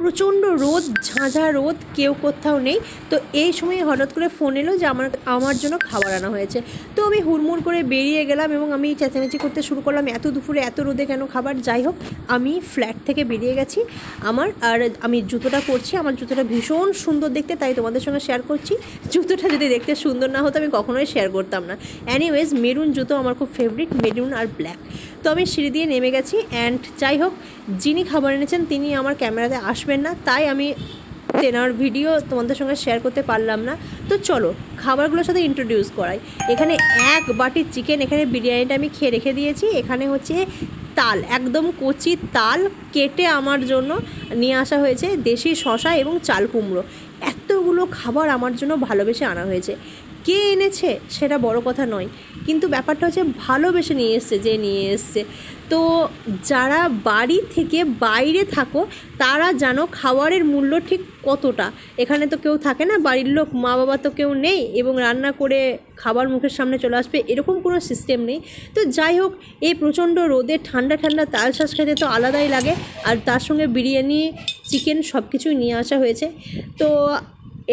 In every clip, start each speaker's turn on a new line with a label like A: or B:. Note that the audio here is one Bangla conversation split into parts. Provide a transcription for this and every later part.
A: প্রচণ্ড রোদ ঝাঁঝা রোদ কেউ কোথাও নেই তো এই সময় হঠাৎ করে ফোন এলো যে আমার আমার জন্য খাবার আনা হয়েছে তো আমি হুড়মুড় করে বেরিয়ে গেলাম এবং আমি চেঁচামেচি করতে শুরু করলাম এত দুপুরে এত রোদে কেন খাবার যাই হোক আমি ফ্ল্যাট থেকে বেরিয়ে গেছি আমার আর আমি জুতোটা করছি আমার জুতোটা ভীষণ সুন্দর দেখতে তাই তোমাদের সঙ্গে শেয়ার করছি জুতোটা যদি দেখতে সুন্দর না হতো আমি কখনোই শেয়ার করতাম না অ্যানিওয়েজ মেরুন জুতো আমার খুব ফেভারিট মেরুন আর ব্ল্যাক তো আমি সিঁড়ি দিয়ে নেমে গেছি অ্যান্ড যাই হোক যিনি খাবার এনেছেন তিনি আমার ক্যামেরাতে আস আসবেন না তাই আমি তেনার ভিডিও তোমাদের সঙ্গে শেয়ার করতে পারলাম না তো চলো খাবারগুলোর সাথে ইন্ট্রোডিউস করাই এখানে এক বাটি চিকেন এখানে বিরিয়ানিটা আমি খেয়ে রেখে দিয়েছি এখানে হচ্ছে তাল একদম কচি তাল কেটে আমার জন্য নিয়ে আসা হয়েছে দেশি শশা এবং চাল কুমড়ো এতগুলো খাবার আমার জন্য ভালোবেসে আনা হয়েছে কে এনেছে সেটা বড় কথা নয় কিন্তু ব্যাপারটা হচ্ছে ভালোবেসে নিয়ে এসছে যে নিয়ে এসছে তো যারা বাড়ি থেকে বাইরে থাকো তারা জানো খাবারের মূল্য ঠিক কতটা এখানে তো কেউ থাকে না বাড়ির লোক মা বাবা তো কেউ নেই এবং রান্না করে খাবার মুখের সামনে চলে আসবে এরকম কোনো সিস্টেম নেই তো যাই হোক এই প্রচণ্ড রোদে ঠান্ডা ঠান্ডা তাল শ্বাস খেতে তো আলাদাই লাগে আর তার সঙ্গে বিরিয়ানি চিকেন সব কিছুই নিয়ে আসা হয়েছে তো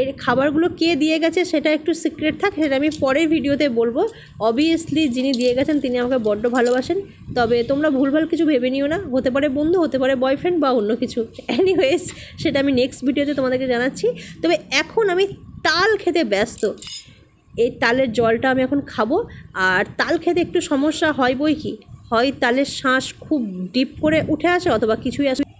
A: এর খাবারগুলো কে দিয়ে গেছে সেটা একটু সিক্রেট থাক সেটা আমি পরের ভিডিওতে বলবো অবভিয়াসলি যিনি দিয়ে গেছেন তিনি আমাকে বড্ড ভালোবাসেন তবে তোমরা ভুলভাল কিছু ভেবে নিও না হতে পারে বন্ধু হতে পারে বয়ফ্রেন্ড বা অন্য কিছু অ্যানিওয়েজ সেটা আমি নেক্সট ভিডিওতে তোমাদেরকে জানাচ্ছি তবে এখন আমি তাল খেতে ব্যস্ত এই তালের জলটা আমি এখন খাবো আর তাল খেতে একটু সমস্যা হয় বই কি হয় তালের শ্বাস খুব ডিপ করে উঠে আসে অথবা কিছুই আসে